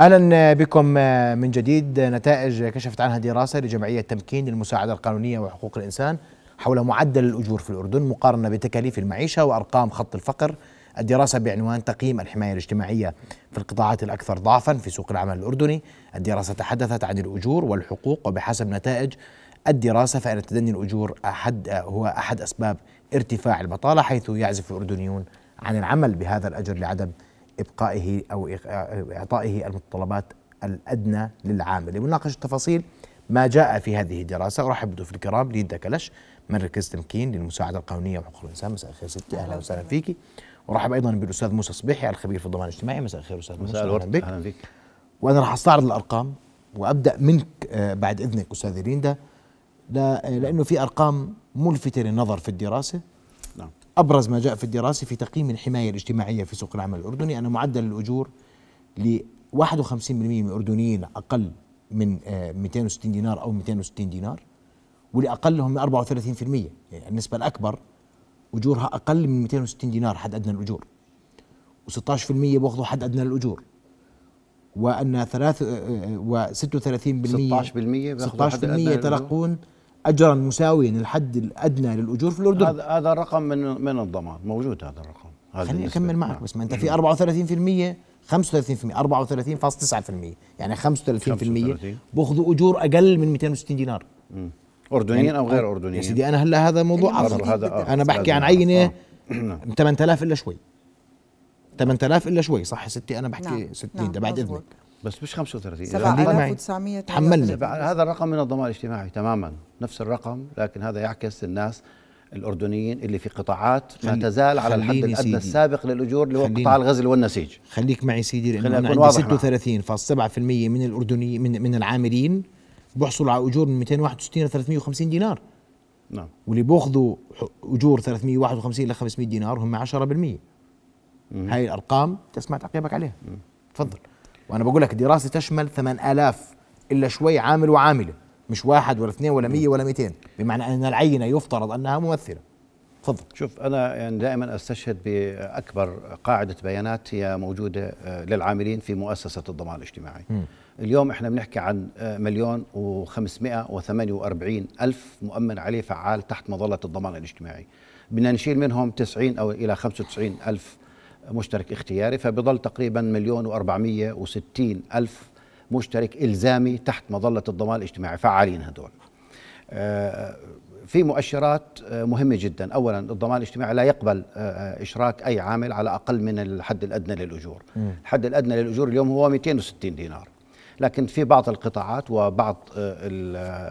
اهلا بكم من جديد نتائج كشفت عنها دراسه لجمعيه تمكين للمساعده القانونيه وحقوق الانسان حول معدل الاجور في الاردن مقارنه بتكاليف المعيشه وارقام خط الفقر الدراسه بعنوان تقييم الحمايه الاجتماعيه في القطاعات الاكثر ضعفا في سوق العمل الاردني الدراسه تحدثت عن الاجور والحقوق وبحسب نتائج الدراسه فان تدني الاجور احد هو احد اسباب ارتفاع البطاله حيث يعزف الاردنيون عن العمل بهذا الاجر لعدم ابقائه او اعطائه المتطلبات الادنى للعامل لمناقشه التفاصيل ما جاء في هذه الدراسه ارحب في الكرام ليدا كلش من ركز تمكين للمساعده القانونيه وحقوق الانسان مساء الخير ستي اهلا وسهلا فيكي ورحب ايضا بالاستاذ موسى صبيحي الخبير في الضمان الاجتماعي مساء الخير استاذ موسى اهلا بك وانا راح استعرض الارقام وابدا منك آه، بعد اذنك استاذ ليندا آه، لانه في ارقام ملفته للنظر في الدراسه نعم. أبرز ما جاء في الدراسة في تقييم الحماية الاجتماعية في سوق العمل الأردني أن معدل الأجور ل 51% من الأردنيين أقل من 260 آه، دينار أو 260 دينار ولأقلهم 34% يعني النسبة الأكبر أجورها أقل من 260 دينار حد أدنى الأجور و16% بياخذوا حد أدنى الأجور وأن ثلاث و 36% 16% 16% يتلقون اجرا مساويا الحد الادنى للاجور في الاردن هذا هذا الرقم من من الضمان موجود هذا الرقم هذا خليني اكمل معك بس ما انت في 34% 35% 34.9% يعني 35% بياخذوا اجور اقل من 260 دينار اردنيين يعني او غير اردنيين يا سيدي انا هلا هذا موضوع يعني اخر هذا انا بحكي عن عينه 8000 نعم. الا شوي 8000 الا شوي صح ستي انا بحكي نعم. 60 نعم. بعد اذنك بس مش 35 7900 تحملنا هذا الرقم من الضمان الاجتماعي تماما نفس الرقم لكن هذا يعكس الناس الاردنيين اللي في قطاعات ما تزال على الحد الادنى سيدي. السابق للاجور اللي هو قطاع الغزل والنسيج خليك معي سيدي لانه انا عندي 36.7% من الاردنيين من من العاملين بحصلوا على اجور من 261 ل 350 دينار نعم واللي بياخذوا اجور 351 ل 500 دينار هم 10% هاي الارقام تسمع تعقيبك عليها تفضل وانا بقول لك الدراسه تشمل 8000 الا شوي عامل وعامله مش واحد ولا اثنين ولا 100 ولا 200 بمعنى ان العينه يفترض انها ممثله تفضل شوف انا يعني دائما استشهد باكبر قاعده بيانات هي موجوده آه، للعاملين في مؤسسه الضمان الاجتماعي م. اليوم احنا بنحكي عن آه، مليون و548 الف مؤمن عليه فعال تحت مظله الضمان الاجتماعي بدنا نشيل منهم 90 او الى 95 الف مشترك اختياري فبضل تقريبا مليون وأربعمية وستين ألف مشترك إلزامي تحت مظلة الضمان الاجتماعي فعالين هذول آه، في مؤشرات آه، مهمة جدا أولا الضمان الاجتماعي لا يقبل آه، إشراك أي عامل على أقل من الحد الأدنى للأجور الحد الأدنى للأجور اليوم هو 260 دينار لكن في بعض القطاعات وبعض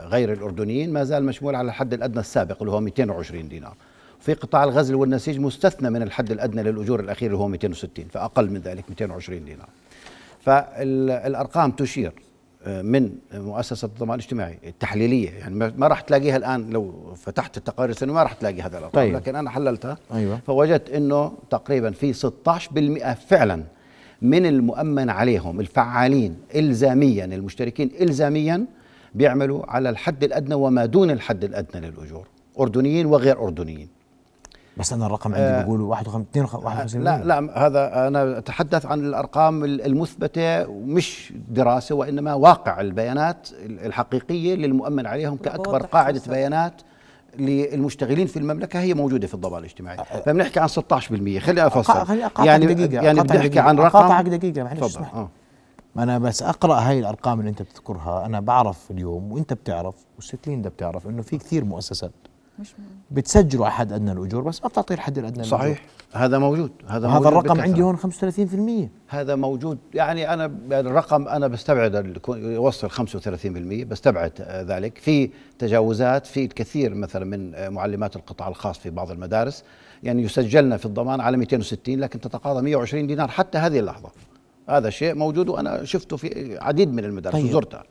غير الأردنيين ما زال مشمول على الحد الأدنى السابق اللي هو 220 دينار في قطاع الغزل والنسيج مستثنى من الحد الادنى للاجور الاخير اللي هو 260 فاقل من ذلك 220 دينار فالارقام تشير آه، من مؤسسه الضمان الاجتماعي التحليليه يعني ما راح تلاقيها الان لو فتحت التقارير السنويه ما راح تلاقي هذا الارقام طيب. لكن انا حللتها أيوة. فوجدت انه تقريبا في 16% فعلا من المؤمن عليهم الفعالين الزاميا المشتركين الزاميا بيعملوا على الحد الادنى وما دون الحد الادنى للاجور اردنيين وغير اردنيين بس انا الرقم عندي آه بيقول 51 51 لا لا هذا انا اتحدث عن الارقام المثبته مش دراسه وانما واقع البيانات الحقيقيه للمؤمن عليهم كاكبر قاعده بيانات للمشتغلين في المملكه هي موجوده في الضمان الاجتماعي أه، أه. فبنحكي عن 16% خليني افصل خلي أقاطعك يعني دقيقة يعني بنحكي عن رقم اقاطعك دقيقه معلش اسمح آه. ما انا بس اقرا هاي الارقام اللي انت بتذكرها انا بعرف اليوم وانت بتعرف والستين ده بتعرف انه في كثير مؤسسات مش بتسجلوا على حد ادنى الاجور بس ما بتعطي الحد الادنى صحيح الأجور. هذا موجود هذا موجود هذا الرقم عندي هون 35% هذا موجود يعني انا يعني الرقم انا بستبعد يوصل 35% بستبعد ذلك في تجاوزات في الكثير مثلا من معلمات القطاع الخاص في بعض المدارس يعني يسجلنا في الضمان على 260 لكن تتقاضى 120 دينار حتى هذه اللحظه هذا شيء موجود وانا شفته في عديد من المدارس طيب. وزرتها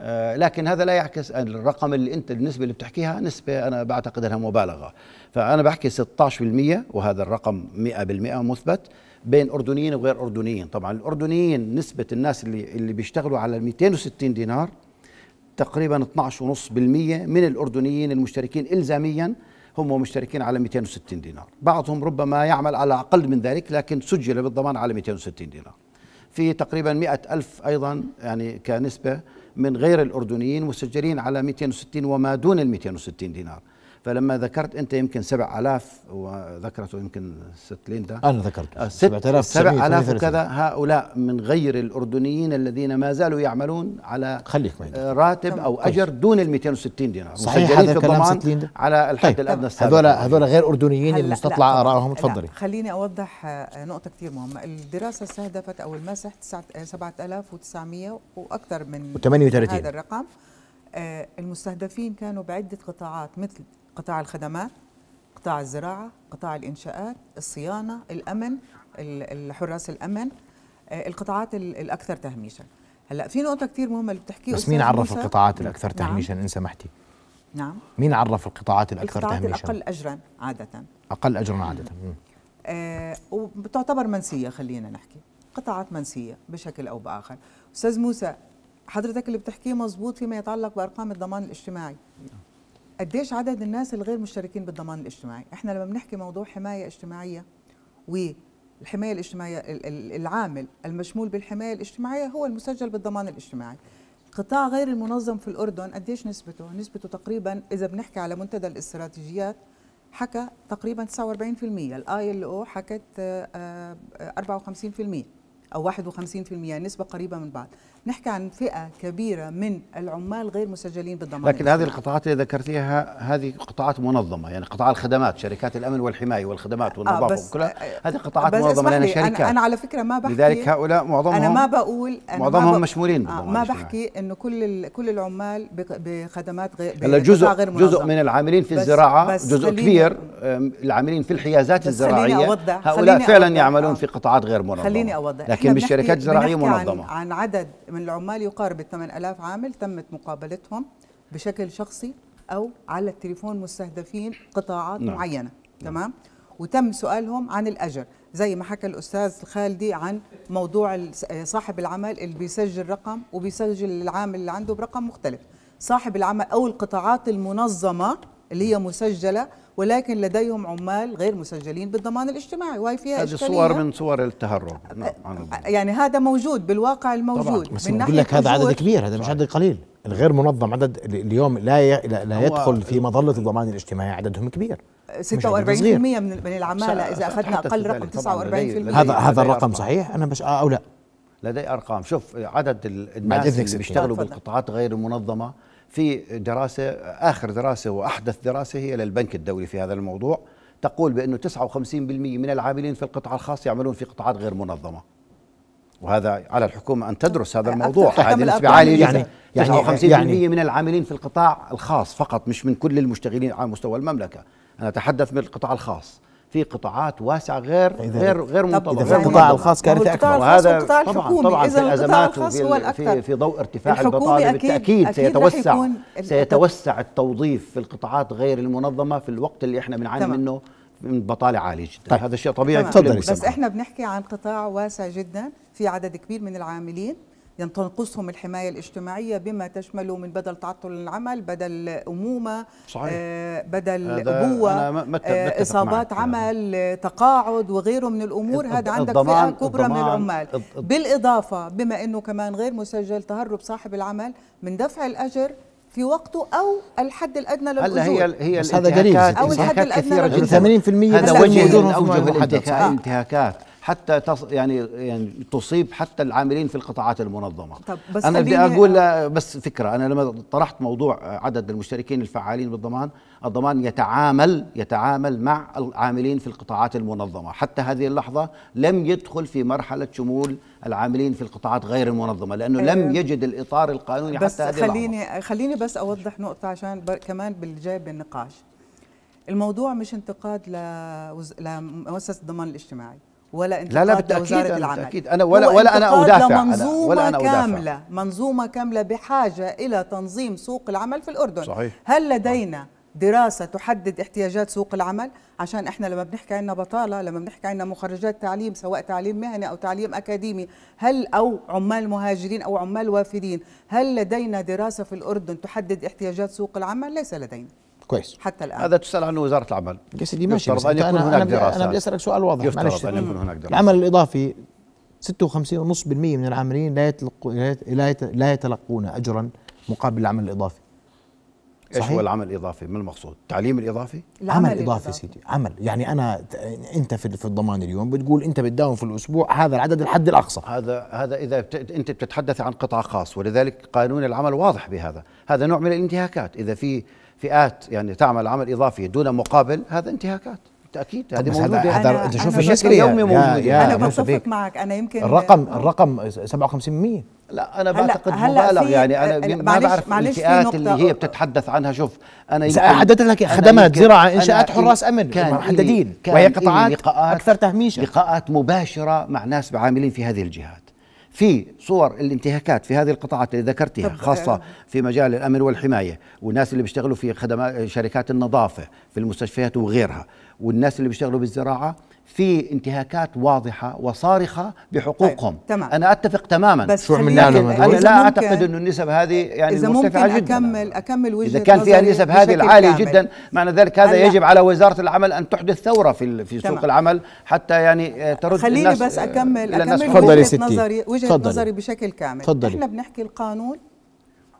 آه، لكن هذا لا يعكس الرقم اللي انت النسبه اللي بتحكيها نسبه انا بعتقد انها مبالغه فانا بحكي 16% وهذا الرقم 100% مثبت بين اردنيين وغير اردنيين طبعا الاردنيين نسبه الناس اللي اللي بيشتغلوا على 260 دينار تقريبا 12.5% من الاردنيين المشتركين الزاميا هم مشتركين على 260 دينار بعضهم ربما يعمل على اقل من ذلك لكن سجل بالضمان على 260 دينار في تقريبا 100 ألف أيضا يعني كنسبة من غير الأردنيين مسجلين على 260 وما دون ال 260 دينار فلما ذكرت انت يمكن 7000 وذكرته يمكن آه، ست ليندا انا ذكرت 7000 7000 وكذا هؤلاء من غير الاردنيين الذين ما زالوا يعملون على خليك آه، راتب او طيب. اجر دون ال 260 دينار صحيح هذا الكلام ست ليندا على طيب، الحد طيب. الادنى السابق هذول هذول غير اردنيين المستطلع ارائهم تفضلي خليني اوضح آه، نقطه كثير مهمه الدراسه استهدفت او المسح 7900 واكثر من و38 هذا الرقم المستهدفين كانوا بعده قطاعات مثل قطاع الخدمات قطاع الزراعة قطاع الإنشاءات الصيانة الأمن حراس الأمن آه، القطاعات الأكثر تهميشا هلا في نقطة كثير مهمة اللي بتحكيها بس مين عرف القطاعات الأكثر نعم. تهميشا نعم. إن سمحتي؟ نعم مين عرف القطاعات الأكثر القطاعات تهميشا؟ الأقل أجرا عادة أقل أجرا عادة آه وبتعتبر منسية خلينا نحكي قطاعات منسية بشكل أو بآخر أستاذ موسى حضرتك اللي بتحكيه مزبوط فيما يتعلق بأرقام الضمان الاجتماعي قديش عدد الناس الغير مشتركين بالضمان الاجتماعي احنا لما بنحكي موضوع حمايه اجتماعيه والحمايه الاجتماعيه العامل المشمول بالحمايه الاجتماعيه هو المسجل بالضمان الاجتماعي قطاع غير المنظم في الاردن قديش نسبته نسبته تقريبا اذا بنحكي على منتدى الاستراتيجيات حكى تقريبا 49% الاي ال او حكت 54% آه، آه، او 51% نسبه قريبه من بعض نحكي عن فئة كبيرة من العمال غير مسجلين بالضمان لكن هذه القطاعات اللي ذكرتيها هذه قطاعات منظمة يعني قطاع الخدمات شركات الأمن والحماية والخدمات آه، والنظافة آه وكلها هذه قطاعات بس منظمة لأنها شركات أنا, أنا على فكرة ما بحكي لذلك هؤلاء معظمهم أنا ما بقول أنا معظمهم ما مشمولين آه ما بحكي إنه كل كل العمال بخدمات غير هلا جزء غير منظم. جزء من العاملين في بس الزراعة بس جزء كبير العاملين في الحيازات الزراعية أوضح هؤلاء فعلا يعملون في آه. قطاعات غير منظمة خليني أوضح لكن بالشركات الزراعية منظمة عن عدد من العمال يقارب ال 8000 عامل تمت مقابلتهم بشكل شخصي او على التليفون مستهدفين قطاعات نعم. معينه نعم. تمام نعم. وتم سؤالهم عن الاجر زي ما حكى الاستاذ خالدي عن موضوع صاحب العمل اللي بيسجل رقم وبيسجل العامل اللي عنده برقم مختلف صاحب العمل او القطاعات المنظمه اللي هي مسجله ولكن لديهم عمال غير مسجلين بالضمان الاجتماعي وهي فيها هذه إشكالية. صور من صور التهرب نعم أه، يعني هذا موجود بالواقع الموجود طبعا. بس من ناحيه لك هذا عدد كبير هذا مش عدد قليل الغير منظم عدد اليوم لا لا يدخل في مظله الضمان الاجتماعي عددهم كبير 46% من من العماله اذا اخذنا اقل رقم 49% هذا هذا الرقم صحيح انا مش آه، او لا لدي ارقام شوف عدد الناس اللي بيشتغلوا بالقطاعات غير المنظمه في دراسة آخر دراسة وأحدث دراسة هي للبنك الدولي في هذا الموضوع تقول بأنه 59% من العاملين في القطاع الخاص يعملون في قطاعات غير منظمة وهذا على الحكومة أن تدرس هذا الموضوع هذه نسبة عالية يعني- جدا يعني, يعني 59% يعني من العاملين في القطاع الخاص فقط مش من كل المشتغلين على مستوى المملكة أنا أتحدث من القطاع الخاص في قطاعات واسعه غير غير غير منتظمه اذا في القطاع الخاص كارثه اكبر وهذا القطاع الحكومي طبعا في الازمات في, في, في ضوء ارتفاع البطاله بالتاكيد أكيد سيتوسع سيتوسع التوظيف في القطاعات غير المنظمه في الوقت اللي احنا بنعاني منه من بطاله عاليه جدا طيب. هذا شيء طبيعي تفضل بس احنا بنحكي عن قطاع واسع جدا في عدد كبير من العاملين تنقصهم الحماية الاجتماعية بما تشمله من بدل تعطل العمل بدل أمومة صحيح. آه، بدل أبوة إصابات آه، معك. إصابات نعم. عمل يعني. تقاعد وغيره من الأمور هذا عندك فئة كبرى من العمال بالإضافة بما أنه كمان غير مسجل تهرب صاحب العمل من دفع الأجر في وقته او الحد الادنى للاجور هلا هي هي هذا قريب او الحد الادنى للاجور 80% هذا وجه من اوجه الانتهاكات حتى تص يعني يعني تصيب حتى العاملين في القطاعات المنظمه طب بس انا بدي اقول بس فكره انا لما طرحت موضوع عدد المشتركين الفعالين بالضمان الضمان يتعامل يتعامل مع العاملين في القطاعات المنظمه حتى هذه اللحظه لم يدخل في مرحله شمول العاملين في القطاعات غير المنظمه لانه أه لم يجد الاطار القانوني بس حتى هذه خليني اللحظة. خليني بس اوضح نقطه عشان كمان بالجاي بالنقاش الموضوع مش انتقاد لمؤسسه الضمان الاجتماعي ولا انتقاد لا لا بالتأكيد لوزارة العمل بالتأكيد أنا ولا ولا أنا أدافع منظومة ولا أنا أدافع. كاملة منظومة كاملة بحاجة إلى تنظيم سوق العمل في الأردن صحيح. هل نعم. لدينا دراسة تحدد احتياجات سوق العمل عشان احنا لما بنحكي عنا بطالة لما بنحكي عنا مخرجات تعليم سواء تعليم مهني أو تعليم أكاديمي هل أو عمال مهاجرين أو عمال وافدين هل لدينا دراسة في الأردن تحدد احتياجات سوق العمل ليس لدينا كويس حتى الان هذا تسال عنه وزاره العمل يا سيدي ماشي بس أن يكون أنا هناك دراسات انا بدي اسالك سؤال واضح يفترض ان يكون هناك دراسات العمل الاضافي 56.5% من العاملين لا يتلقوا لا يتلقون اجرا مقابل العمل الاضافي ايش هو العمل الاضافي؟ ما المقصود؟ التعليم الاضافي؟ عمل اضافي الإضافة. سيدي، عمل، يعني انا انت في في الضمان اليوم بتقول انت بتداوم في الاسبوع هذا العدد الحد الاقصى هذا هذا اذا بت... انت بتتحدث عن قطاع خاص ولذلك قانون العمل واضح بهذا، هذا نوع من الانتهاكات، اذا في فئات يعني تعمل عمل اضافي دون مقابل هذا انتهاكات بالتاكيد هذه موجوده هذا انت شوف بشكل يومي يعني. موجوده انا بتفق معك انا يمكن الرقم الرقم 57% لا انا بعتقد مبالغ يعني انا أه، ما بعرف الفئات اللي هي بتتحدث عنها شوف انا يمكن حددت لك خدمات زراعه انشاءات حراس امن كان محددين وهي قطاعات اكثر تهميشا لقاءات مباشره مع ناس عاملين في هذه الجهات في صور الانتهاكات في هذه القطاعات اللي ذكرتها خاصة آه. في مجال الأمن والحماية والناس اللي بيشتغلوا في خدمات شركات النظافة في المستشفيات وغيرها والناس اللي بيشتغلوا بالزراعة في انتهاكات واضحة وصارخة بحقوقهم طيب. تمام. أنا أتفق تماما بس شو عملنا أنا لا أعتقد أن النسب هذه يعني إذا مرتفعة ممكن جدا أكمل أكمل وجهة إذا كان فيها النسب هذه العالية كامل. جدا معنى ذلك هذا يجب على وزارة العمل أن تحدث ثورة في في سوق العمل حتى يعني آه، ترد خليني آه، الناس بس أكمل أكمل وجهة نظري وجهة فضلي. نظري بشكل كامل فضلي. إحنا بنحكي القانون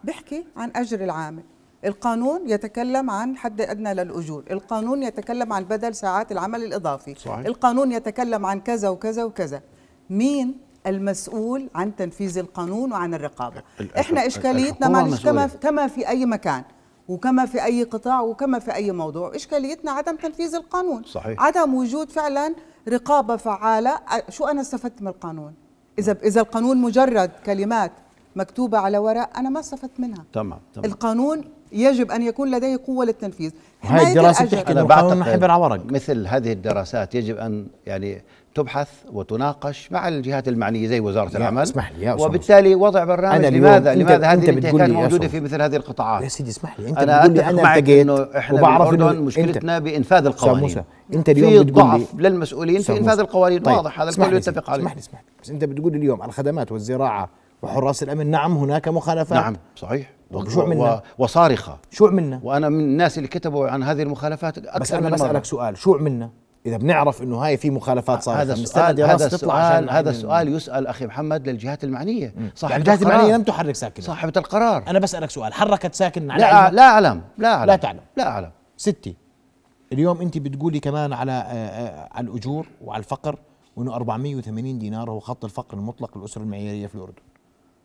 بحكي عن أجر العامل القانون يتكلم عن حد أدنى للأجور القانون يتكلم عن بدل ساعات العمل الإضافي صحيح. القانون يتكلم عن كذا وكذا وكذا مين المسؤول عن تنفيذ القانون وعن الرقابة الأسف. إحنا إشكاليتنا معلش كما, كما في أي مكان وكما في أي قطاع وكما في أي موضوع إشكاليتنا عدم تنفيذ القانون صحيح. عدم وجود فعلا رقابة فعالة شو أنا استفدت من القانون إذا, نعم. إذا القانون مجرد كلمات مكتوبة على ورق أنا ما استفدت منها تمام, تمام. القانون يجب ان يكون لديه قوه للتنفيذ هاي الدراسه تحكي انا بعتقد حبر على ورق مثل هذه الدراسات يجب ان يعني تبحث وتناقش مع الجهات المعنيه زي وزاره العمل اسمح لي يا وبالتالي وضع برنامج أنا لماذا انت لماذا هذه الانتهاكات موجوده في مثل هذه القطاعات يا سيدي اسمح لي انت انا بتقول لي انا التقيت انه احنا وبعرف انه مشكلتنا بانفاذ القوانين موسى. انت اليوم في ضعف للمسؤولين في انفاذ القوانين طيب، واضح هذا الكل يتفق عليه اسمح لي اسمح لي بس انت بتقول اليوم الخدمات والزراعه وحراس الامن نعم هناك مخالفات نعم صحيح شو عملنا؟ وصارخه شو عملنا؟ وانا من الناس اللي كتبوا عن هذه المخالفات اكثر بس انا بسالك سؤال شو عملنا؟ اذا بنعرف انه هاي في مخالفات صارخه هذا السؤال هذا السؤال هذا السؤال يسال اخي محمد للجهات المعنيه صاحب يعني الجهات المعنيه لم تحرك ساكن صاحبه القرار انا بسالك سؤال حركت ساكن على لا, لا اعلم لا اعلم لا تعلم لا اعلم ستي اليوم انت بتقولي كمان على آه، آه، على الاجور وعلى الفقر وانه 480 دينار هو خط الفقر المطلق للاسره المعياريه في الاردن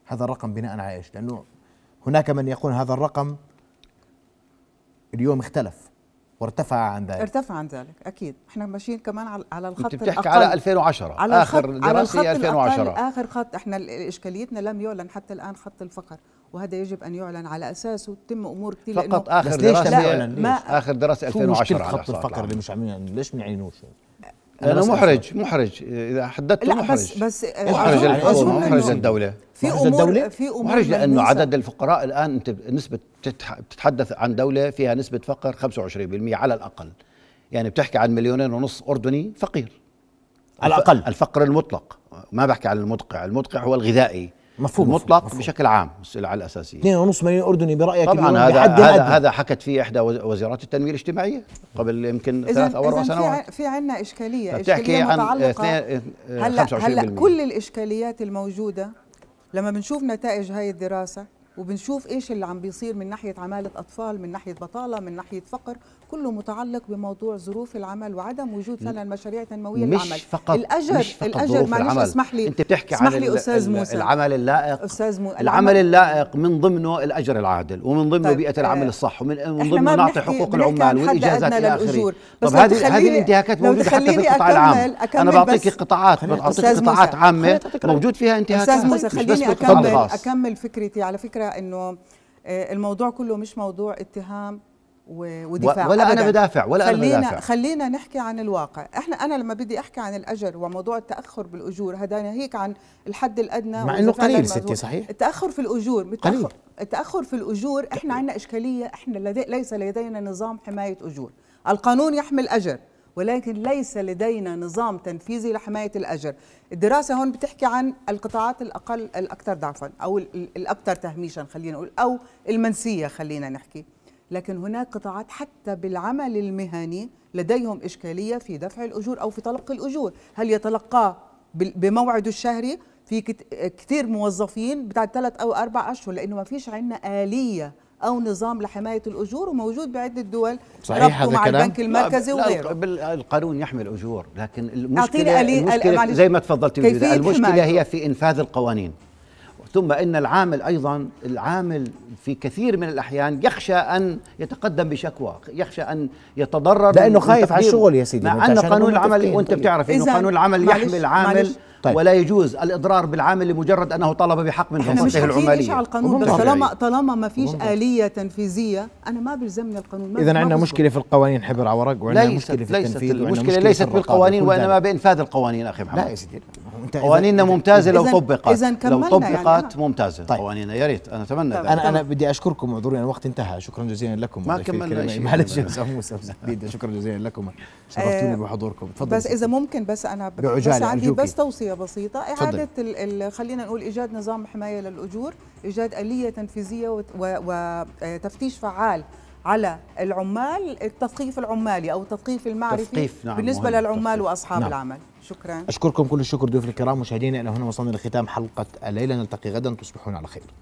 هذا الرقم بناء على ايش؟ لانه هناك من يقول هذا الرقم اليوم اختلف وارتفع عن ذلك ارتفع عن ذلك اكيد احنا ماشيين كمان على الخط انت بتحكي الأقل. على 2010 على اخر دراسه 2010 اخر خط احنا اشكاليتنا لم يعلن حتى الان خط الفقر وهذا يجب ان يعلن على اساسه تتم امور كثير فقط اخر دراسه ليش لا ليش؟ اخر دراسه 2010 على خط الفقر اللي مش عاملين ليش ما يعلنوش أنا محرج محرج إذا حددت لا محرج بس بس محرج الحكومة محرج الدولة في محرج أمور الدولة في أمور محرج لأنه عدد الفقراء الآن أنت نسبة بتتحدث عن دولة فيها نسبة فقر 25% على الأقل يعني بتحكي عن مليونين ونص أردني فقير على الأقل الفقر المطلق ما بحكي عن المدقع المدقع هو الغذائي مفهوم مطلق مفهوم بشكل عام السلع الاساسيه 2.5 مليون اردني برايك طبعا هذا هذا, هذا حكت فيه احدى وزارات التنميه الاجتماعيه قبل يمكن ثلاث او اربع سنوات في عندنا اشكاليه بتحكي عن هلا هلا كل الاشكاليات الموجوده لما بنشوف نتائج هاي الدراسه وبنشوف ايش اللي عم بيصير من ناحيه عماله اطفال من ناحيه بطاله من ناحيه فقر كله متعلق بموضوع ظروف العمل وعدم وجود فعلا مشاريع تنمويه مش للعمل فقط الاجر مش فقط الاجر معلش اسمح لي انت بتحكي عن لي استاذ موسى العمل اللائق استاذ مو... العمل اللائق من ضمنه الاجر العادل ومن ضمنه طيب بيئه العمل آه، الصح ومن, من ضمنه نعطي حقوق العمال والاجازات الى اخره طب هذه هذه الانتهاكات موجوده حتى في القطاع العام انا بعطيك قطاعات بعطيك قطاعات عامه موجود فيها انتهاكات استاذ موسى خليني اكمل اكمل فكرتي على فكره الفكره انه آه، الموضوع كله مش موضوع اتهام ودفاع ولا أبداً. انا بدافع ولا خلينا انا بدافع خلينا نحكي عن الواقع احنا انا لما بدي احكي عن الاجر وموضوع التاخر بالاجور هذا ناهيك عن الحد الادنى مع انه قليل ستي صحيح التاخر في الاجور قليل التاخر في الاجور احنا عندنا اشكاليه احنا لدي ليس لدينا نظام حمايه اجور القانون يحمل اجر ولكن ليس لدينا نظام تنفيذي لحماية الأجر الدراسة هون بتحكي عن القطاعات الأقل الأكثر ضعفا أو الأكثر تهميشا خلينا نقول أو المنسية خلينا نحكي لكن هناك قطاعات حتى بالعمل المهني لديهم إشكالية في دفع الأجور أو في تلقي الأجور هل يتلقاه بموعده الشهري في كثير موظفين بتاع ثلاث أو أربع أشهر لأنه ما فيش عندنا آلية او نظام لحمايه الاجور وموجود بعده دول صحيح هذا مع البنك المركزي وغيره القانون يحمي الاجور لكن المشكله, المشكلة زي ما تفضلت المشكله هي في انفاذ القوانين ثم ان العامل ايضا العامل في كثير من الاحيان يخشى ان يتقدم بشكوى يخشى ان يتضرر لانه خايف على الشغل يا سيدي مع ان قانون العمل وانت بتعرف انه قانون العمل يحمي العامل طيب. ولا يجوز الاضرار بالعامل لمجرد انه طلب بحق من حقوقه العماليه مش على القانون بس طالما طالما ما فيش اليه تنفيذيه انا ما بيلزمني القانون اذا عندنا مشكله في القوانين حبر على ورق وعندنا مشكله في التنفيذ ليست المشكله ليست بالقوانين وانما بانفاذ القوانين اخي محمد لا يا سيدي انت قوانيننا ممتازه لو طبقت اذا لو يعني. طبقت يعني ممتازه طيب. قوانيننا يا ريت انا اتمنى طيب. انا انا بدي اشكركم معذورين يعني الوقت انتهى شكرا جزيلا لكم ما كملنا شيء معلش موسى شكرا جزيلا لكم شرفتوني آه، بحضوركم تفضل بس اذا ممكن بس انا بس عندي بس توصيه بسيطه اعاده خلينا نقول ايجاد نظام حمايه للاجور ايجاد اليه تنفيذيه وتفتيش آه، فعال على العمال التثقيف العمالي او التثقيف المعرفي تثقيف نعم بالنسبه مهم. للعمال تثقيف. واصحاب نعم. العمل شكرا اشكركم كل الشكر ضيوف الكرام مشاهدينا الى هنا وصلنا لختام حلقه الليله نلتقي غدا تصبحون على خير